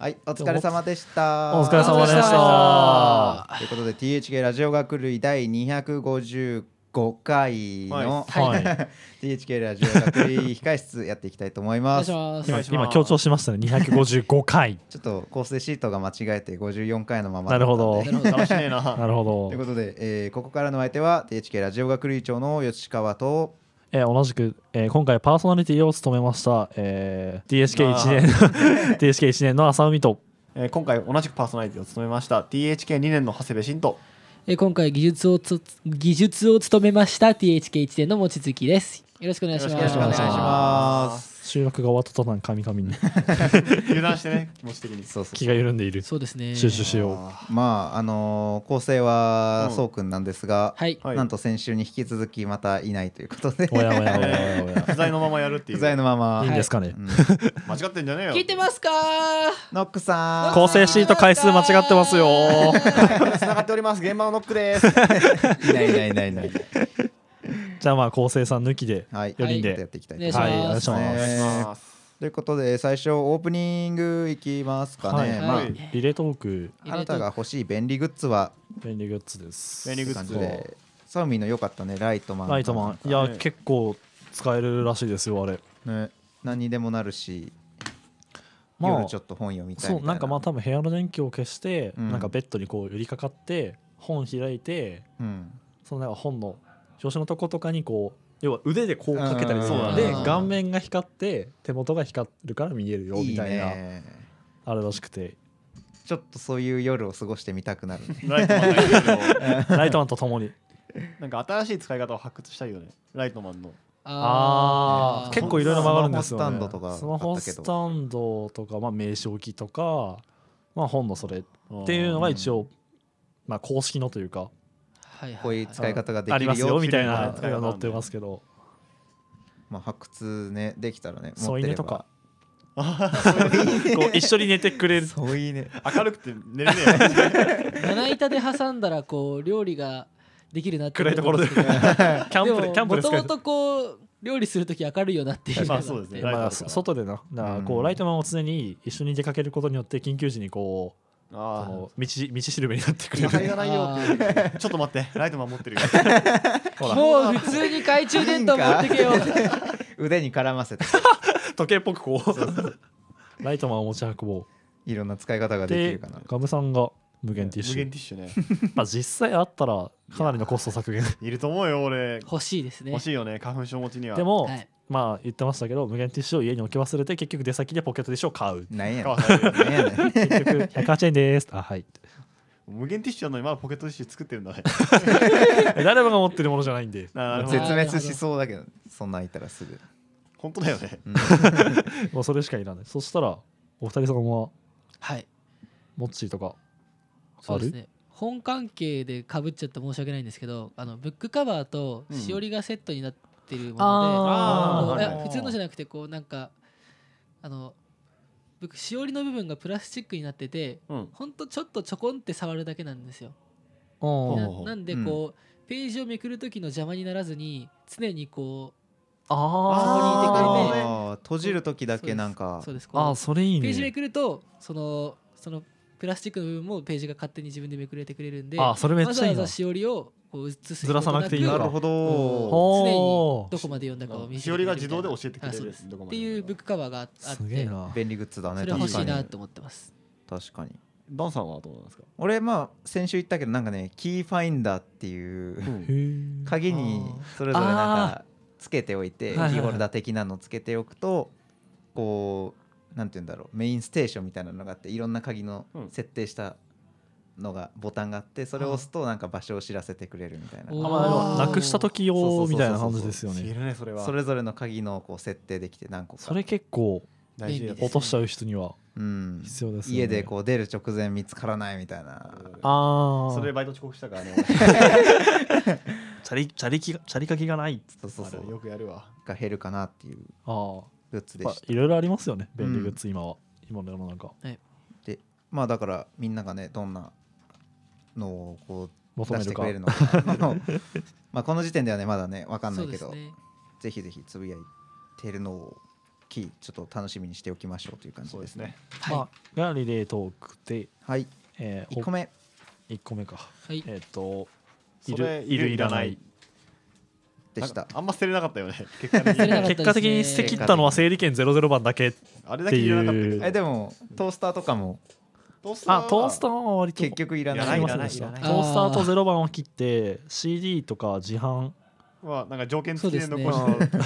はい、お疲れ様でした。お疲れ様でした。ということで THK ラジオ学類第255回の、はいはい、THK ラジオ学類控室やっていきたいと思います。今今強調しましたね、255回。ちょっと構成シートが間違えて54回のままなるほど。楽しいな。なるほど。ということで、えー、ここからの相手は THK ラジオ学類長の吉川と。えー、同じく、えー、今回パーソナリティを務めました、えー、THK1 年 THK1 年の浅海と、えー、今回同じくパーソナリティを務めました THK2 年の長谷部慎と、えー、今回技術をつ技術を務めました THK1 年の望月ですよろしくお願いします。よろしくお願いします収録が終わった途端カミカミに 油断してね気持ち的にそうそう気が緩んでいるそうですね収集しようまああのー、構成はそうくんなんですが、うん、はい、なんと先週に引き続きまたいないということでおやおやおやおやおや 不在のままやるっていう不在のままいいんですかね、はいうん、間違ってんじゃねえよ聞いてますかノックさん構成シート回数間違ってますよ 繋がっております現場のノックですいないいないいないいないじゃあまあ構成さん抜きで4人で、はい、やっていきたいと思います。はい、よろしくお願いします。ということで最初オープニングいきますかね、はい、まあ、リレートークあなたが欲しい便利グッズは便利グッズです便利グッズでサウミの良かったねライトマンライトマンいや、はい、結構使えるらしいですよあれ、ね、何にでもなるし、まあ、夜ちょっと本読みたいそうなんかまあ多分部屋の電気を消して、うん、なんかベッドにこう寄りかかって本開いて、うん、そのなんか本の調子のとことかにこう要は腕でこうかけたりするので顔面が光って手元が光るから見えるよみたいなあれらしくてちょっとそういう夜を過ごしてみたくなる、ね、ライトマン ライトマンとともになんか新しい使い方を発掘したいよねライトマンのああ、ね、結構いろいろ曲がるんですよ、ね、スマホスタンドとかスマホスタンドとか、まあ、名称機とか、まあ、本のそれっていうのが一応、まあ、公式のというかこういう使い方ができるよ,、いみたいな載ってますけど、まあ、発掘ねできたらね添い寝とか こう一緒に寝てくれるそういね明るくて寝れねえよ 七板で挟んだらこう料理ができるなって暗いところでキャンプでキャンプでもともとこう料理する時明るいよなっていうまあそうですね、まあ、外でななこうライトマンを常に一緒に出かけることによって緊急時にこうあの道道しるべになってくれるちょっと待ってライト守ってるよ もう普通に懐中電灯持ってけよ 腕に絡ませて時計っぽくこうライトマンを持ち運ぼういろんな使い方ができるかなガムさんが無限ティッシュ無限ティッシュねまあ実際あったらかなりのコスト削減いると思うよ俺欲しいですね欲しいよね花粉症持ちにはでも、はい、まあ言ってましたけど無限ティッシュを家に置き忘れて結局出先でポケットティッシュを買う何やねん結局108円ですあはい無限ティッシュなのにまだポケットティッシュ作ってるんだね 誰もが持ってるものじゃないんで絶滅しそうだけどそんなんいたらすぐ本当だよね、もうそれしかいらないそしたらお二人様ははいモッチーとかそうですね本関係でかぶっちゃって申し訳ないんですけどあのブックカバーとしおりがセットになって、ってるもので普通のじゃなくてこうなんかあの僕しおりの部分がプラスチックになってて、うん、ほんとちょっとちょこんって触るだけなんですよ。ななんでこう、うん、ページをめくる時の邪魔にならずに常にこうあそこにいてくれて閉じる時だけなんかそあそれいい、ね、ページめくるとそのそのプラスチックの部分もページが勝手に自分でめくれてくれるんであそれめっちゃいいわざわざしおりをこう映すずらさなくていいなるほど常にどこまで読んだかを見せてしおりが自動で教えてくれるっていうブックカバーがあって便利グッズだねそれ欲しいなと思ってます確かにダンさんはどうなんですか俺まあ先週言ったけどなんかねキーファインダーっていう、鍵にそれぞれなんかつけておいてキーホルダー的なのつけておくとこうなんて言うんだろうメインステーションみたいなのがあっていろんな鍵の設定したのがボタンがあってそれを押すとなんか場所を知らせてくれるみたいな、うん、あなくした時用みたいな感じですよねいねそれはそれぞれの鍵のこう設定できて何個かそれ結構大事、ね、落としちゃう人には必要です、ね、家でこう出る直前見つからないみたいなああそれでバイト遅刻したからね チャリチャリチャリけがないっつっそうそうそうよくやるわが減るかなっていうああグッズでした、いろいろありますよね便利グッズ今は、今の世の中はでまあだからみんながねどんなのをこう求出めしてくれるのか まあこの時点ではねまだね分かんないけど、ねぜひぜひつぶやいてるのをきちょっと楽しみにしておきましょうという感じでですねはいまあがリレートークで、はいえー、1個目1個目かはいえっ、といるいるいらないでしたあんま捨てれなかったよね 結果的に捨て切ったのは整理券00番だけあれだけ言わなかったえでもトースターとかもトースターあトースターは割と結局いらないらないトースターと0番を切って CD とか自販はなんか条件付きで残して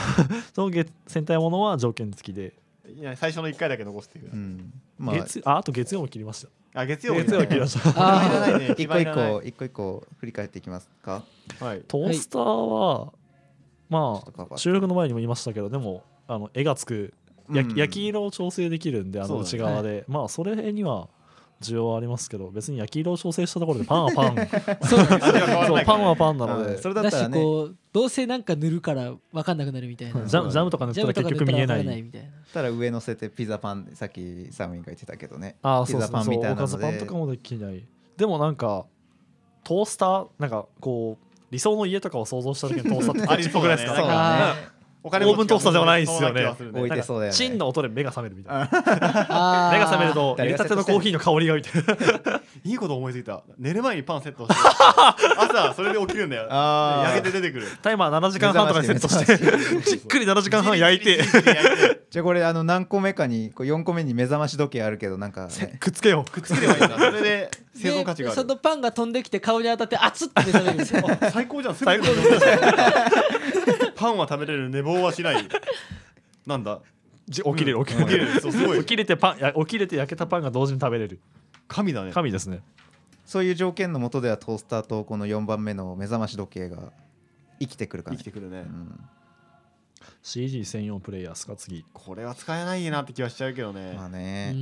その 戦隊ものは条件付きでいや最初の1回だけ残すっていう、まあ、あと月曜も切りましたあ月曜月曜切りました あ一個一個一個一個振り返っていきますか、はい、トースターはまあ収録の前にも言いましたけどでもあの絵がつく、うん、焼き色を調整できるんであの内側で、ねまあそれには需要ありますけど別に焼き色を調整したところでパンはパンそう パンはパンなので、それだったら、ね、こうどうせなんか塗るから分かんなくなるみたいな、ジャジャムとか塗ったら結局見えないみたいなたら上乗せてピザパンさっきサムインが言ってたけどねあピザパンみたいなでそうそうそうおかずパンとかもできないでもなんかトースターなんかこう理想の家とかを想像した時にトースターってありっぽくないですか、ね、オーブントースターではないですよね。置いてそうだよ、ね。チンの音で目が覚めるみたいな。目が覚めると、入れたてのコーヒーの香りがみたいな。いいこと思いついた。寝る前にパンセットして。朝、それで起きるんだよ。焼けて出てくる。タイマー7時間半とかにセットして、じっくり7時間半焼いて。じゃあこれあの何個目かにこう4個目に目覚まし時計あるけどなんか、ね、くっつけようくっつければいいんだそれで生存価値がそのパンが飛んできて顔に当たって熱って目覚めるんですよ最高じゃん最高 パンは食べれる寝坊はしないなんだじ起きれる、うん、起きれる、そうすごい起きれてパンや起きれて焼けたパンが同時に食べれる神だね神ですねそういう条件のもとではトースターとこの4番目の目覚まし時計が生きてくるから、ね、生きてくるね、うん CG 専用プレイヤースカツギこれは使えないなって気はしちゃうけどねまあね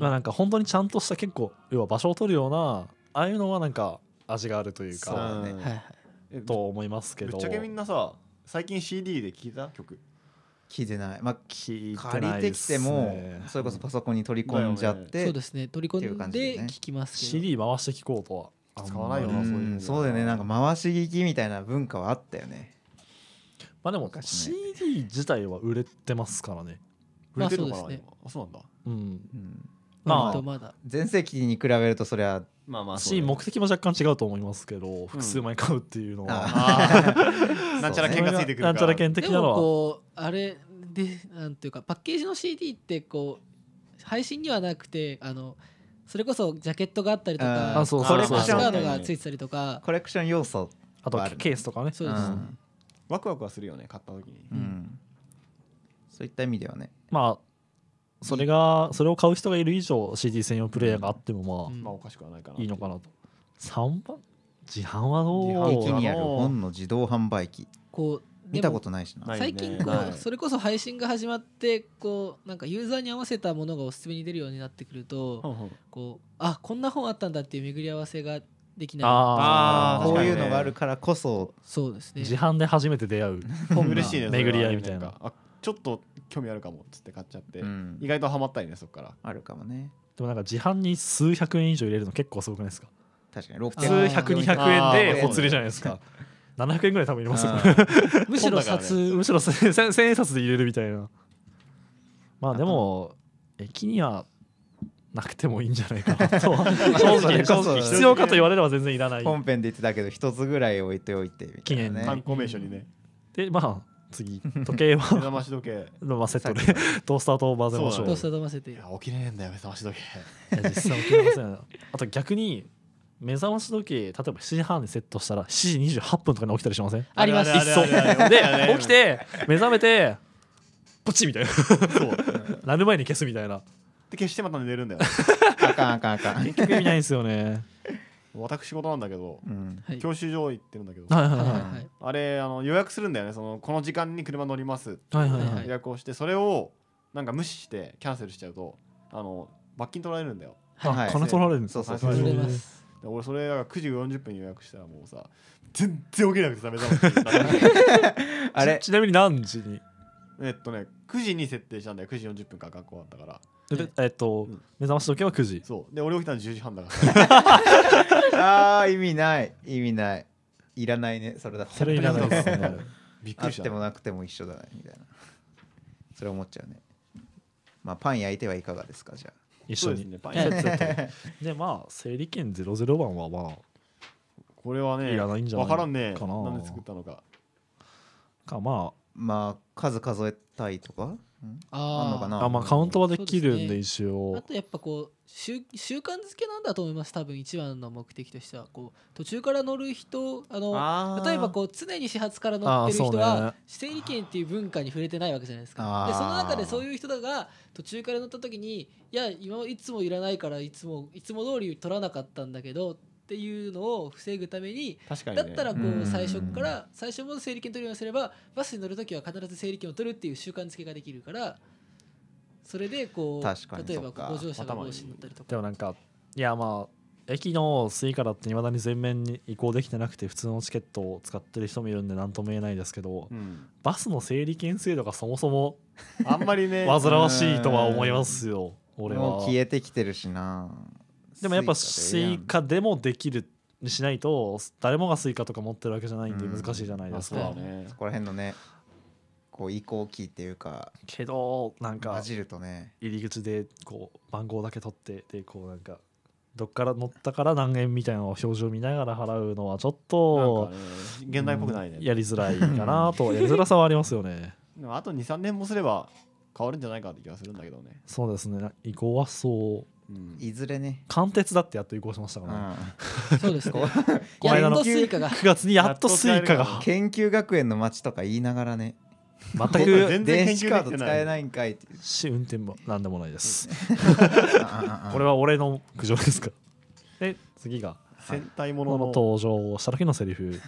まあなんか本当にちゃんとした結構要は場所を取るようなああいうのはなんか味があるというかう、ね、と思いますけどぶっちゃけみんなさ最近 CD で聴いた曲聞いてない、まあ、聞いてない、借りてきてもそれこそパソコンに取り込んじゃって、そうですね取り込んで聴きますけど CD 回して聞こうとは使わないよなそういうそうだよねなんか回し聞きみたいな文化はあったよねまあでも CD 自体は売れてますからね売れてるのかな、まあそうですね今あそうなんだうんうんまあまだ全盛期に比べるとそれはまあまあし目的も若干違うと思いますけど複数枚買うっていうのは、なんちゃら剣がついてくるかなんちゃら剣的なのはこうあれでなんていうかパッケージの CD ってこう配信にはなくてあのそれこそジャケットがあったりとかコレクションカードがついてたりとかコレクション要素あとあケースとかねそうです、うんワクワクはするよね買った時に、うん、そういった意味ではねまあそれがそれを買う人がいる以上 CD 専用プレイヤーがあってもまあ、まあおかしくはないかないいのかなと3番自販はどう駅にある本の自動販売機こう見たことないしな最近こうそれこそ配信が始まってこうなんかユーザーに合わせたものがおすすめに出るようになってくるとこうあこんな本あったんだっていう巡り合わせができないこういうのがあるからこそそうですね自販で初めて出会う嬉しいね巡り合いみたいなちょっと興味あるかもっつって買っちゃって、意外とハマったりねそっからあるかもねでもなんか自販に数百円以上入れるの結構すごくないですか確かに普通100200円でお釣りじゃないですか700円ぐらい多分入れますよむしろ札、むしろ千円札で入れるみたいなまあでも駅にはなくてもいいんじゃないかなと 必要かと言われれば全然いらない本編で言ってたけど一つぐらい置いておいてみたいな、ね、観光名所にねでまあ次時計は目覚まし時計飲ませトでトースターと混ぜましょうトースターていや起きれねえんだよ目覚まし時計実際起きれません あと逆に目覚まし時計例えば7時半にセットしたら7時28分とかに起きたりしませんありますいで起きて目覚めてポチみたいなう、なる前に消すみたいなって消してまた寝るんだよ、ね、あかんあかんあかん結局意味ないんですよね 私事なんだけど、うん、教習所行ってるんだけど、はい、あれあの予約するんだよねそのこの時間に車乗りますはははいいい、予約をしてそれをなんか無視してキャンセルしちゃうとあの罰金取られるんだよ、はい、はい、金取られるんですか俺それだ9時40分に予約したらもうさ全然起きなくてさ目だましあれちなみに何時にえっとね9時に設定したんだよ9時40分から学校わったからでえっと、うん目覚まし時計は9時そうで俺起きたの10時半だから ああ、意味ない意味ないいらないねそれだそれいらないですね びっくりしててもなくても一緒だねみたいなそれ思っちゃうねまあパン焼いてはいかがですかじゃ一緒でにねパンいて。て。でまあ整理券00番はまあこれはねいらないんじゃないわからんねえ。なんで作ったのかかまあ、まあ数数えたいとか、ああのかなあまあカウントはできるんで一応、あとやっぱこう習習慣づけなんだと思います多分一番の目的としてはこう途中から乗る人あのあ例えばこう常に始発から乗ってる人は整理券っていう文化に触れてないわけじゃないですかでその中でそういう人だが途中から乗った時にいや今いつもいらないからいつもいつも通り取らなかったんだけどっていうのを防ぐために確かに、ね、だったらこう最初から最初も整理券取るようにすればバスに乗る時は必ず整理券を取るっていう習慣付けができるからそれでこう例えばご乗車が帽子になったりとか。でもなんかいやまあ駅のスイカだっていまだに全面に移行できてなくて普通のチケットを使ってる人もいるんで何とも言えないですけど、うん、バスの整理券制度がそもそもあんまりね煩わしいとは思いますよ俺は消えてきてるしなでもやっぱスイカでもできるにしないと誰もがスイカとか持ってるわけじゃないんで難しいじゃないですか、うんそね、そこら辺のねこう移行期っていうかけどなんか入り口でこう番号だけ取ってでこうなんかどっから乗ったから何円みたいなのを表情見ながら払うのはちょっと、現代っぽくないね、やりづらいかなとやりづらさはありますよねあと23年もすれば変わるんじゃないかって気がするんだけどねそうですね移行はそういずれね貫徹だってやっと移行しましたから、ね そうですか この9月にやっとスイカが研究学園の街とか言いながらね全く電子カード使えないんかいし運転も何でもないです これは俺の苦情ですかで次が戦隊ものの登場をした時のセリフ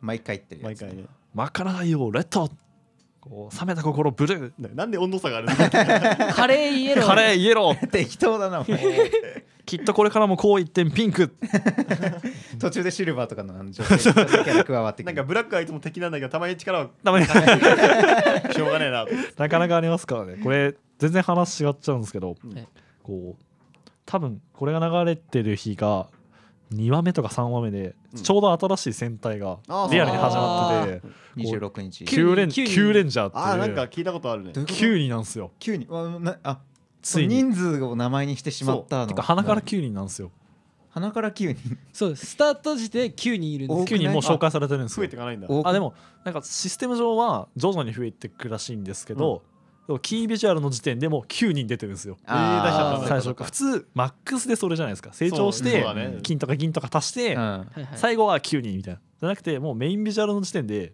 毎回言ってるやつ毎回ねまかないよレッドこう冷めた心ブルーなんで温度差があるん カレーイエローカレーイエロー 適当だな きっとこれからもこう一点ピンク途中でシルバーとかの女性が加わってなんかブラックはいつも敵なんだけどたまに力をたまにしょうがねえななかなかありますからねこれ全然話違っちゃうんですけど、こう多分これが流れてる日が2話目とか3話目でちょうど新しい戦隊がリアルに始まってて、26日9レンレンジャーっていうあなんか聞いたことあるね9人なんですよ9人あつい人数を名前にしてしまったのてか鼻から9人なんですよ鼻から9人そうスタート時で9人いるんです9人もう紹介されてるんですよ増えていかないんだあでもなんかシステム上は徐々に増えていくらしいんですけど、うんキービジュアルの時点でも9人出てるんですよ。最初普通マックスでそれじゃないですか成長して金とか銀とか足して、最後は9人みたいなじゃなくてもうメインビジュアルの時点で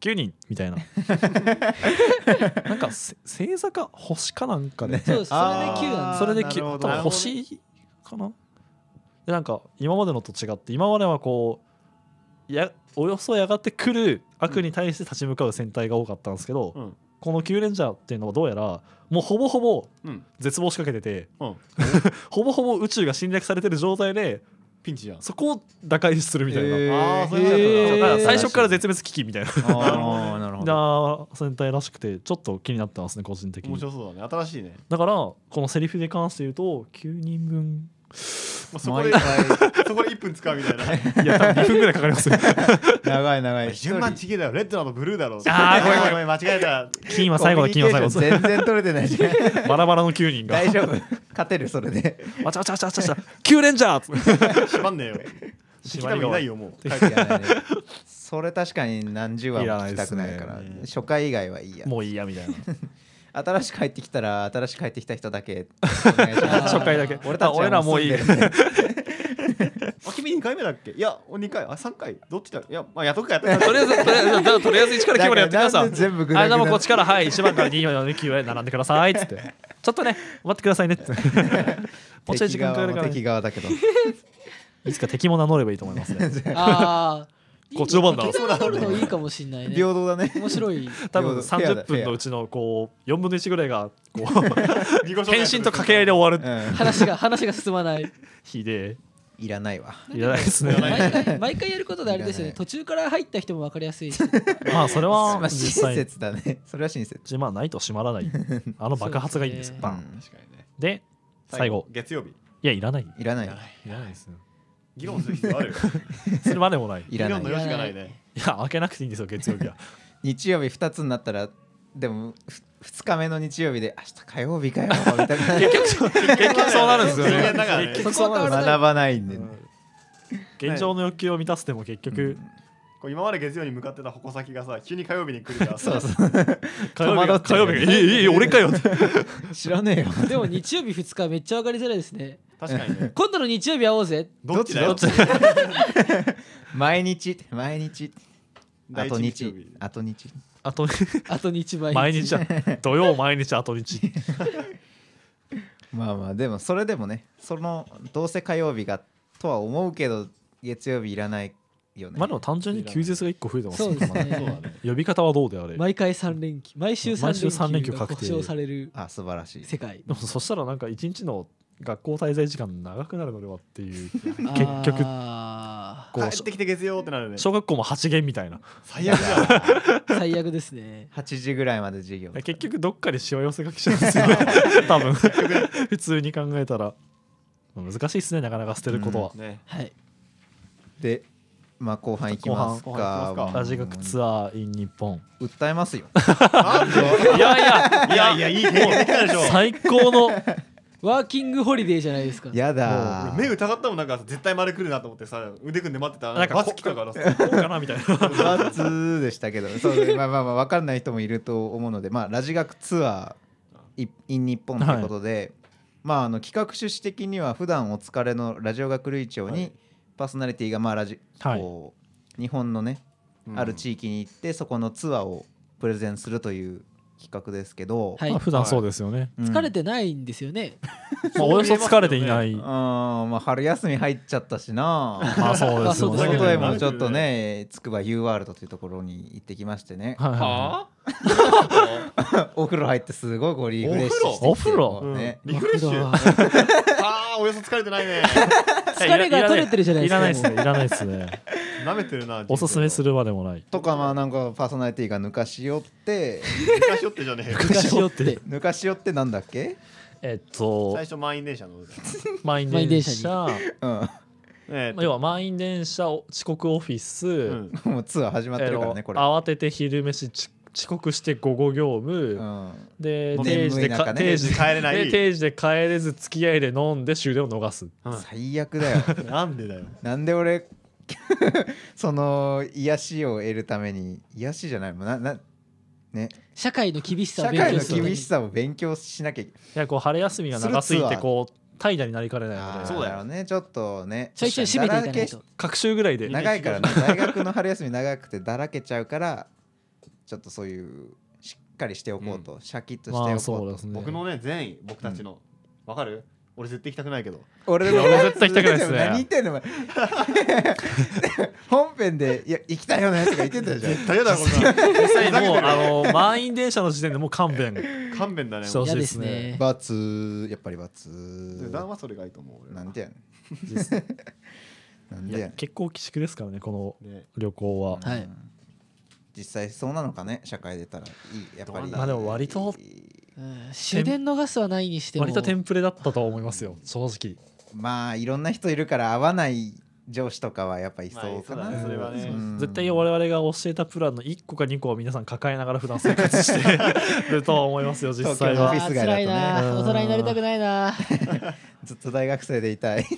9人みたいな なんか星座か星かなんかね、そうそれで9なんそれで9多分星かなでなんか今までのと違って今まではこうやおよそやがってくる悪に対して立ち向かう戦隊が多かったんですけど、うん、この9レンジャーっていうのはどうやらもうほぼほぼ絶望しかけてて、うん ほぼほぼ宇宙が侵略されてる状態でピンチじゃんそこを打開するみたいな、あそ最初から絶滅危機みたいなああなるほど戦隊らしくてちょっと気になってますね個人的面に白そうだね新しいねだからこのセリフに関して言うと9人分まあ、そこでそこで1分使うみたいな。いや、多分2分ぐらいかかりますよ。長い長い順番違げえだよ。レッドなのブルーだろ。ああ、ごめんごめんごめん、間違えた。金は最後の金は最後全然取れてないじゃんバラバラの9人が。大丈夫勝てるそれでわちゃわちゃわちゃわちゃわちゃ。九レンジャー。閉まんねえよ。聞きたいないよ、もう。ねそれ確かに何十話も聞きたくないからないね初回以外はいいやもういいやみたいな。新しく入ってきたら新しく入ってきた人だけ 初回だけ俺たち俺らもういい あ君2回目だっけいや2回あ3回どっちだいやまあやっとくかやっとくか とりあえずとりあえずとりあえず1から9までやってください全部グダグダあもこっちからはい1番から2まで9まで並んでくださいっつってちょっとね待ってくださいねってもちょ時間かかるから、敵側だけどいつか敵も名乗ればいいと思いますねああこっちの番だそうなるのいいかもしれないね平等だね面白い多分三十分のうちのこう四分の一ぐらいがこう 返信と掛け合いで終わる、話が話が進まないひでいらないわいらないですね毎回やることであれですよね途中から入った人もわかりやすいまあそれは親切だねそれは親切じまあないと閉まらないあの爆発がいいんですよバンで最後月曜日いやいらないいらないいらないです議論する必要あるする までもない議いない論の余地がないねいや開けなくていいんですよ月曜日は日曜日2つになったらでも2日目の日曜日で明日火曜日かよみたいな結局結局そうなるんですよねかね結局そうなるんですよ学ばないんでね、現状の欲求を満たしても結局こう今まで月曜に向かってた矛先がさ急に火曜日に来るから そさうそう 火曜日が火曜日が「ええ俺かよ」って知らねえよでも日曜日2日めっちゃ分かりづらいですね確かに、今度の日曜日会おうぜどっちだよ 毎 日毎日あと日あと日あとあと日毎日毎日土曜毎日あと日まあまあでもそれでもねそのどうせ火曜日がとは思うけど月曜日いらないよねまあでも単純に休日が1個増えてますねそうですね呼び方はどうであれ毎回3連休毎週3連休確定されるあ素晴らしい世界でもそしたらなんか1日の学校滞在時間長くなるのではっていう 結局こう帰ってきて月曜ってなるね小学校も8限みたいな最悪だ 最悪ですね8時ぐらいまで授業結局どっかでしわ寄せが来ちゃうんですよ 多分普通に考えたら難しいっすねなかなか捨てることは、ね、はいでまあ後半いきますかラジ学ツアー in 日本訴えますよいやいやいやいやいいもう最高のワーキングホリデーじゃないですかやだ目疑ったもなんか絶対丸くるなと思ってさ腕組んで待ってたなんかバツ来たからさこうかなみたいなバツでしたけどそう、まあ、まあまあ分かんない人もいると思うので、まあ、ラジ学ツアー in 日本ということで、はい、まあ、あの企画趣旨的には普段お疲れのラジオ学類長にパーソナリティがまあラジ、はい、こう日本のね、うん、ある地域に行ってそこのツアーをプレゼンするという企画ですけど、はいまあ、普段そうですよね、疲れてないんですよ ね、まあ、およそ疲れていない、うんまあ、春休み入っちゃったしなまあそうですよね外へもちょっとねつくば U ワールドというところに行ってきましてね、はいはあ、お風呂入ってすごいこうリフレッシュしてお風呂、ね、うん、リフレッシュ ああおよそ疲れてないね疲れが取れてるじゃないですかいらないですねいらないですね舐めてるなおすすめするまでもないとかまあなんかパーソナリティが抜かしよって抜かしよってじゃねえ抜かしよって抜かしよってなんだっけえっと最初満員電車の満員電車うん要は満員電車遅刻オフィス、もうツアー始まってるからねこれ慌てて昼飯遅刻して午後業務、うん、で定時で、ね、定時で帰れない定時で帰れず付き合いで飲んで終電を逃す、うん、最悪だよ なんでだよなんで俺その癒しを得るために癒しじゃないもんななね社会の厳しさを社勉会強のの厳しさを勉強しなきゃいやこう春休みが長すぎてこう怠惰になりかねないのでそうだよねちょっとねちょいちょい締めていかないと学習ぐらいで長いからね 大学の春休み長くてだらけちゃうからちょっとそういうしっかりしておこうと、シャキッとしておこうと、まあうね僕のね善意僕たちのわ、かる俺絶対行きたくないけど俺でも俺絶対行きたくないですね何言ってんの 本編で「いや行きたいよね」とか言ってたじゃん絶対嫌だこんな もうあの満員電車の時点でもう勘弁勘弁だねそうですね罰やっぱり罰ツ段はそれがいいと思うなんでやん結構寄宿ですからねこの旅行は、はい実際そうなのかね社会出たらいいやっぱりまあでも割と主電のガスはないにしても割とテンプレだったと思いますよ正直まあいろんな人いるから合わない上司とかはやっぱりそうかな、まあ、それはね、うん、絶対我々が教えたプランの1個か2個を皆さん抱えながら普段生活して ると思いますよ実際は、ね、辛いな大人になりたくないな ずっと大学生でいたい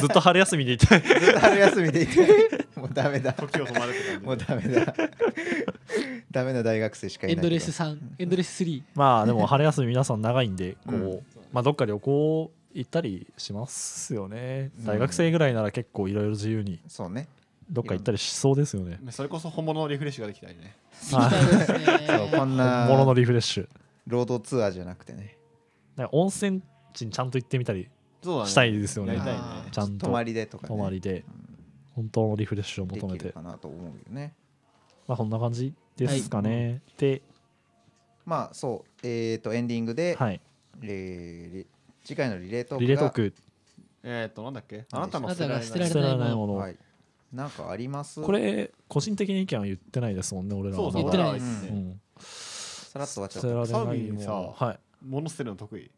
ずっと春休みでいたいずっと春休みでいたい もうダメだ。時を止まるって感じ。もうダメだ。ダメな大学生しかいない。エンドレス3、エンドレス3。まあでも春休み皆さん長いんで、こう、うん、まあどっか旅行行ったりしますよね。大学生ぐらいなら結構いろいろ自由に。そうね。どっか行ったりしそうですよね。それこそ本物のリフレッシュができたりね。そうこんなもののリフレッシュ。ロードツアーじゃなくてね。温泉地にちゃんと行ってみたりしたいですよね。ねちゃんと泊まりでとか、ね、泊まりで。うん本当のリフレッシュを求めてかなと思うよねまあこんな感じですかね、はい、でまあそうえっ、ー、とエンディングで、はいえー、次回のリレートークリレートークえっ、となんだっけあなたの捨てられないものはいなんかありますこれ個人的に意見は言ってないですもんね俺らは言ってないですね、うん、さらっと終わっちゃったサービーさ、はい、物捨てるの得意い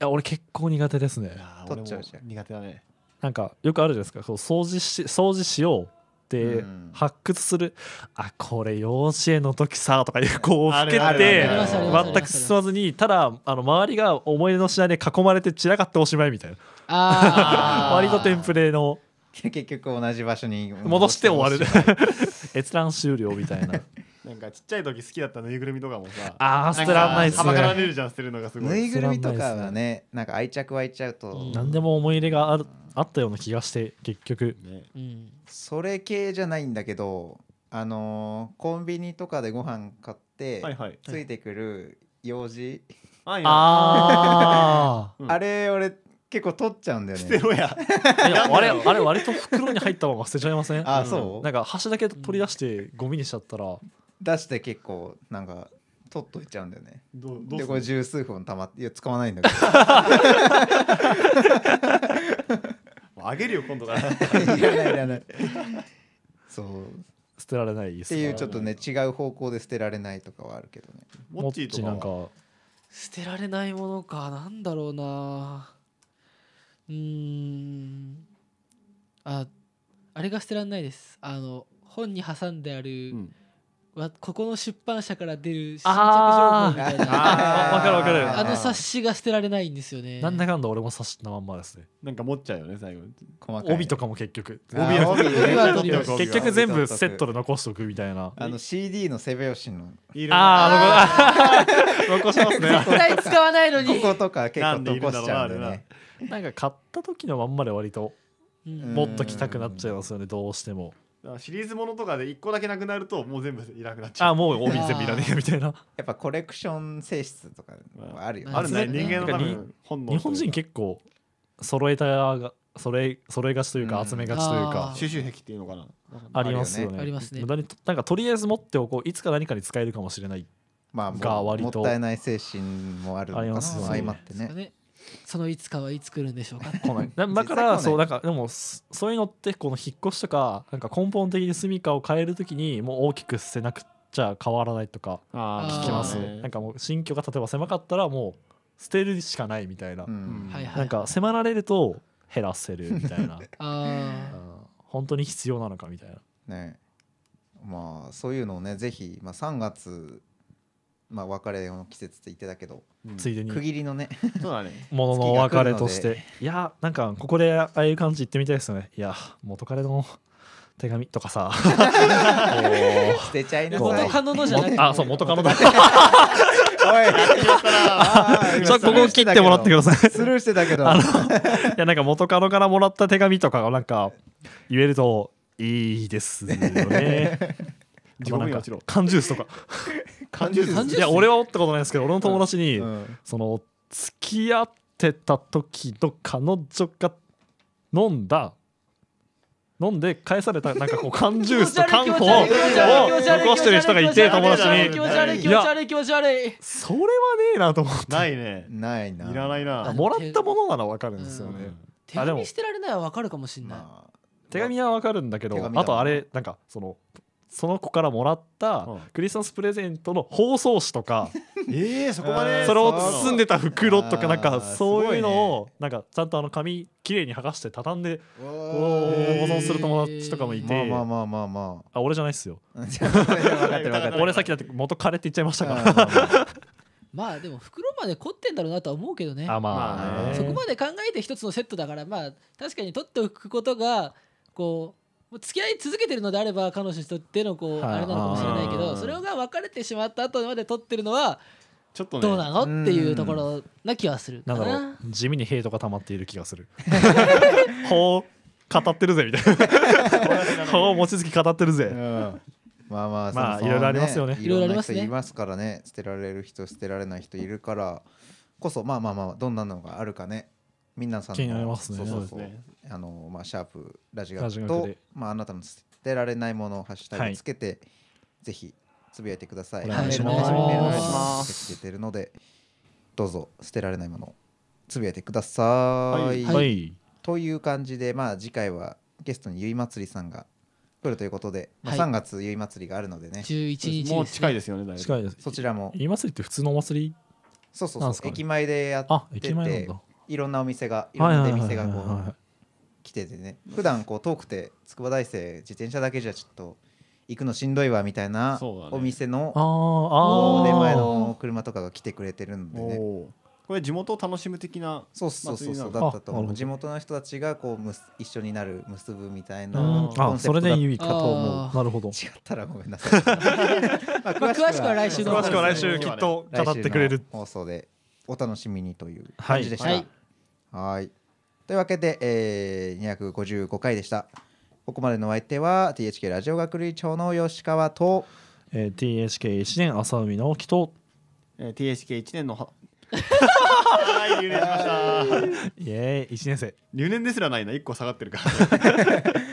や俺結構苦手ですね取っちゃうじゃん苦手だねなんかよくあるじゃないですかこう掃除し掃除しようって発掘する、うん、あこれ幼稚園の時さとかいうこう吹けて全く進まずにただあの周りが思い出の品で囲まれて散らかっておしまいみたいな 割とテンプレの結局同じ場所に戻して終わる 閲覧終了みたいななんかちっちゃい時好きだったぬいぐるみとかもさああ捨てらんないっすねはばかられるじゃん捨てるのがすごいぬいぐるみとかはねなんか愛着湧いちゃうと、うん、何でも思い入れがあるあったような気がして結局、ねうん、それ系じゃないんだけどあのー、コンビニとかでご飯買って、はいはい、ついてくる用事、はい、ああれ俺結構取っちゃうんだよね。捨てろや。あれあれ割と袋に入ったまま捨てちゃいません？あ、そう。なんか箸だけ取り出してゴミにしちゃったら、出して結構なんか取っといちゃうんだよねどうでこれ十数本たまっていや使わないんだけどあげるよ今度からいらないいらないそう捨てられないっていうちょっとね違う方向で捨てられないとかはあるけどねモッチーとかなんか捨てられないものかなんだろうなうんああれが捨てられないですあの本に挟んである、うんわここの出版社から出る新着情報みたいなあ分かる分かるあの冊子が捨てられないんですよねなんだかんだ俺も冊子のまんまですねなんか持っちゃうよね最後細かい帯とかも結局帯は結局全部セットで残しとくみたいなあの CD の背表紙のああ残しますね絶対使わないのにこことか結構残しちゃうんでねなんか買った時のまんまで割ともっと着たくなっちゃいますよねどうしてもシリーズものとかで1個だけなくなるともう全部いなくなっちゃうあもうお店見らねえみたいなやっぱコレクション性質とかあるよね、あるね人間の本能日本人結構揃えたが揃え揃えがちというか、集めがちというか収集癖っていうのかなありますよねありますねなんかとりあえず持っておこういつか何かに使えるかもしれないまあ、が割ともったいない精神もあるのかな、ね、相まってねそのいつかはいつ来るんでしょうか 来ないだからそうなんかでもそういうのってこの引っ越しとかなんか根本的に住処を変えるときにもう大きく捨てなくちゃ変わらないとか聞きますなんかもう心境が例えば狭かったらもう捨てるしかないみたいな、うん、なんか迫られると減らせるみたいな あ本当に必要なのかみたいなねまあそういうのをねぜひ、まあ、3月まあ、別れの季節って言ってたけど、ついでに区切りのねそうだね もののお別れとしていやなんかここでああいう感じ行ってみたいですよねいや元彼の手紙とかさ 捨てちゃいな元カノのじゃなくあそう元カノだ おい、ちょっとここ切ってもらってください。スルーしてたけど。いや、なんか元カノからもらった手紙とかをなんか言えるといいですよね。自分か缶ジュースとか。感じですいや俺はおったことないですけど俺の友達に、うんその付き合ってた時の彼女が飲んだ飲んで返されたなんかこう缶ジュースと缶を残してる人がいて友達に気持ち悪い気持ち悪い気持ち悪いそれはねえなと思ってないねないないらないなもらったものならわかるんですよね手紙捨てられないはわかるかもしんない手紙はわかるんだけどあとあれなんかそのその子からもらったクリスマスプレゼントの包装紙とか、えー、そこまでそれを包んでた袋とかなんかそういうのをなんかちゃんとあの紙きれいに剥がして畳んで保存する友達とかもいてまあまあまあまああ俺じゃないっすよ 俺さっきだって元枯れって言っちゃいましたから まあでも袋まで凝ってんだろうなとは思うけどねあまあそこまで考えて一つのセットだからまあ確かに取っておくことがこうもう付き合い続けてるのであれば彼女にとってのこうあれなのかもしれないけどそれが別れてしまった後まで撮ってるのはちょっとどうなのっていうところな気はするかななんだろう地味にヘイトが溜まっている気がする ほう語ってるぜみたいな ほう望月語ってるぜ、うん、まあまあまあいろいろありますよねいろいろありますねいますからね捨てられる人捨てられない人いるからこそまあまあまあどんなのがあるかね皆さんの気になりますねそうそうそうそうねあのまあシャープラジラガジとまああなたの捨てられないものをハッシュタグつけて、ぜひつぶやいてください。お願いしますお願いしますけてるのでどうぞ捨てられないものをつぶやいてください。はいはいという感じでまあ次回はゲストにゆいまつりさんが来るということで、まあ、3月ゆいりがあるのでね、11日です、ね、もう近いですよねだいぶ近いですそちらも結いまって普通のお祭りそうそうそうね駅前でやっあて駅前なんてだいろんなお店がいろんな店がこう来ててね普段こう遠くて筑波大生自転車だけじゃちょっと行くのしんどいわみたいなお店のお出前の車とかが来てくれてるんでね。これ地元を楽しむ的なそうそうそうそうだったと地元の人たちがこうむす一緒になる結ぶみたいなコンセプトだったと思うなるほど違ったらごめんなさい まあ、詳しくは来週の詳しくは来週きっと語ってくれる放送でお楽しみにという感じでした。はい、はいというわけで、えー、255回でした。ここまでのお相手は THK ラジオ学類長の吉川と、えー、THK1 年浅海直樹と、えー、THK1 年のはい留年しました イエー年生留年ですらないな一個下がってるか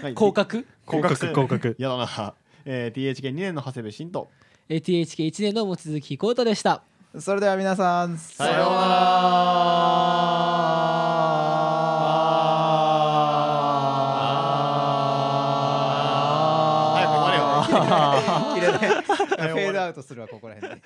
ら 降格降格降格やだな、えー、THK2 年の長谷部慎と、えー、THK1 年の望月浩太でしたそれでは皆さんさようなら早く終われよ フェードアウトするわここら辺で